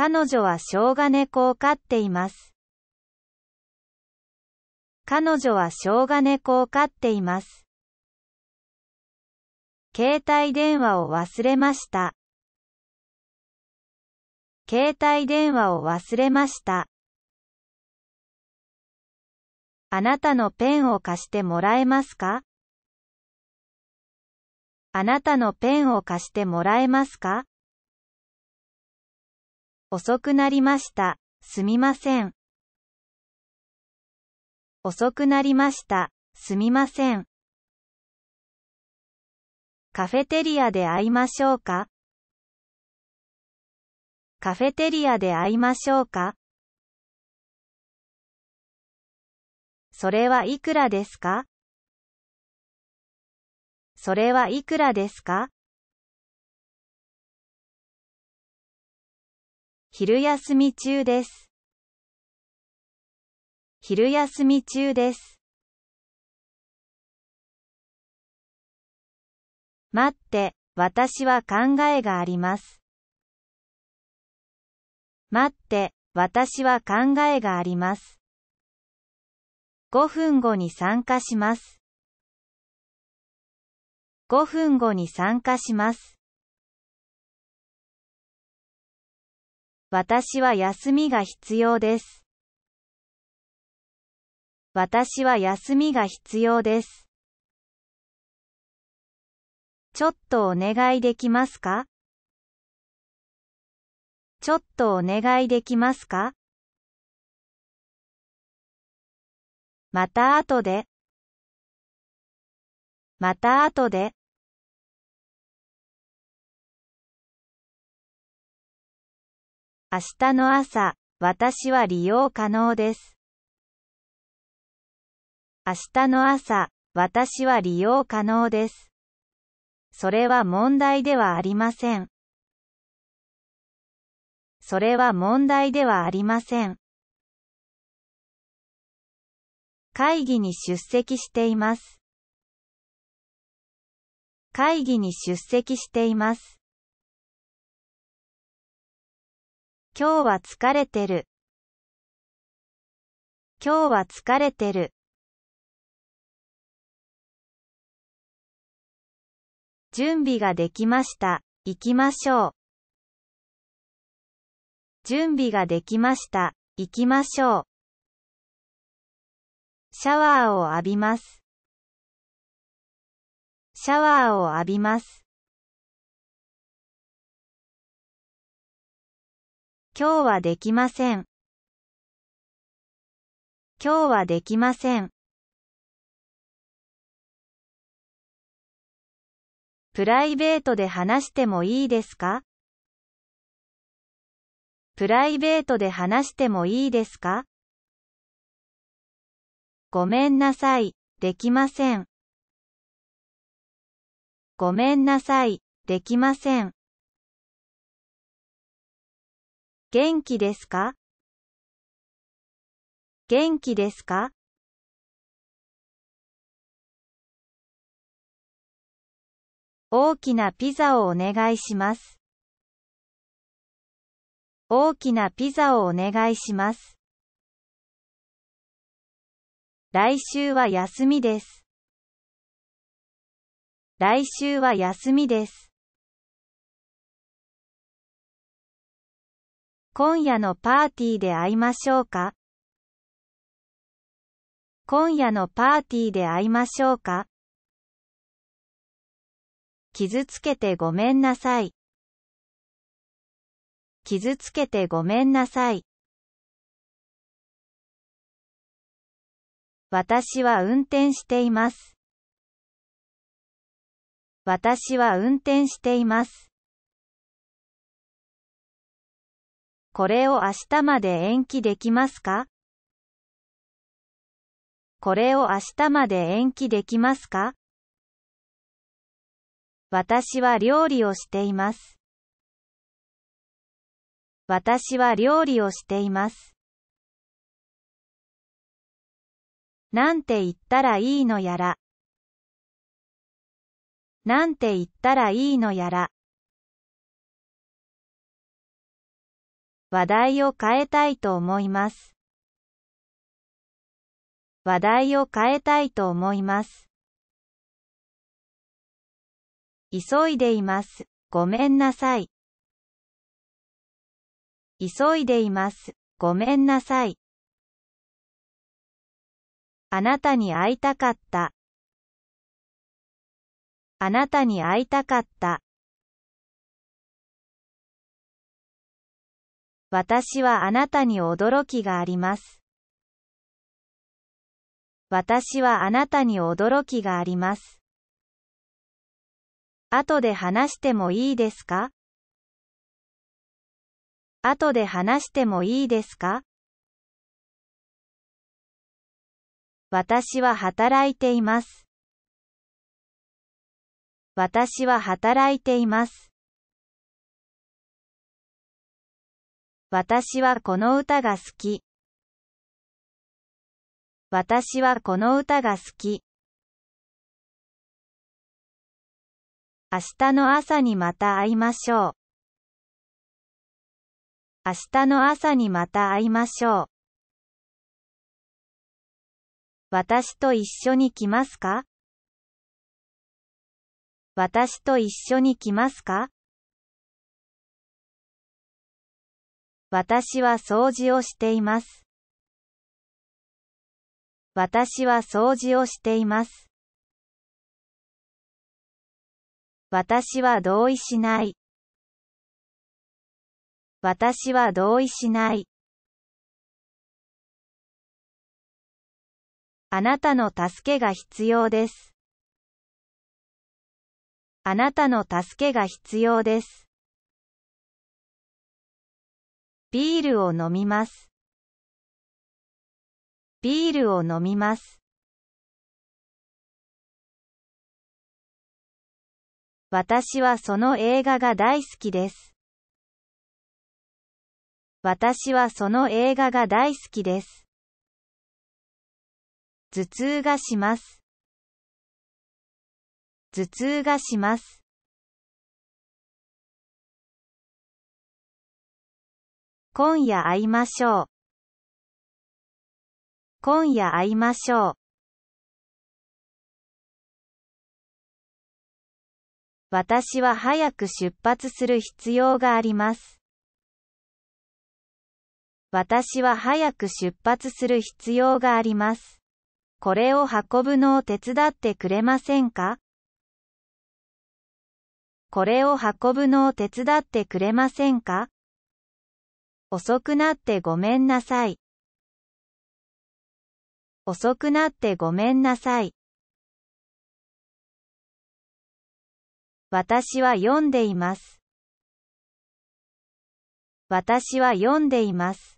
彼女は小が猫を飼っています。彼女は小が猫を飼っています。携帯電話を忘れました。携帯電話を忘れました。あなたのペンを貸してもらえますかあなたのペンを貸してもらえますか遅くなりました。すみません。遅くなりました。すみません。カフェテリアで会いましょうかカフェテリアで会いましょうかそれはいくらですかそれはいくらですか昼休み中です。昼休み中です。待って、私は考えがあります。待って、私は考えがあります。5分後に参加します。5分後に参加します。私は休みが必要です。私は休みが必要です。ちょっとお願いできますかちょっとお願いできますかまた後でまた後で明日の朝、私は利用可能です。明日の朝、私は利用可能です。それは問題ではありません。それは問題ではありません。会議に出席しています。会議に出席しています。今日は疲れてる。今日は疲れてる。準備ができました。行きましょう。準備ができました。行きましょう。シャワーを浴びます。シャワーを浴びます。今日はできません。今日はできません。プライベートで話してもいいですかプライベートで話してもいいですかごめんなさい、できません。ごめんなさい、できません。元気ですか元気ですか大きなピザをお願いします。大きなピザをお願いします。来週は休みです。来週は休みです。今夜のパーティーで会いましょうか今夜のパーティーで会いましょうか傷つけてごめんなさい。傷つけてごめんなさい。私は運転しています。私は運転しています。これを明日まで延期できますかこれを明日まで延期できますか私は料理をしています。私は料理をしています。なんて言ったらいいのやら。なんて言ったらいいのやら。話題を変えたいと思います。話題を変えたいと思います。急いでいます。ごめんなさい。急いでいます。ごめんなさい。あなたに会いたかった。あなたに会いたかった。私はあなたに驚きがあります。私はあなたに驚きがあります。後で話してもいいですか後で話してもいいですか私は働いています。私は働いています。私はこの歌が好き。私はこの歌が好き。明日の朝にまた会いましょう。明日の朝にまた会いましょう。私と一緒に来ますか私と一緒に来ますか私は掃除をしています。私は掃除をしています。私は同意しない。私は同意しない。あなたの助けが必要です。あなたの助けが必要です。ビールを飲みます。ビールを飲みます。私はその映画が大好きです。私はその映画が大好きです。頭痛がします。頭痛がします。今夜会いましょう。今夜会いましょう。私は早く出発する必要があります。私は早く出発する必要があります。これを運ぶのを手伝ってくれませんかこれを運ぶのを手伝ってくれませんか遅くなってごめんなさい。遅くなってごめんなさい。私は読んでいます。私は読んでいます。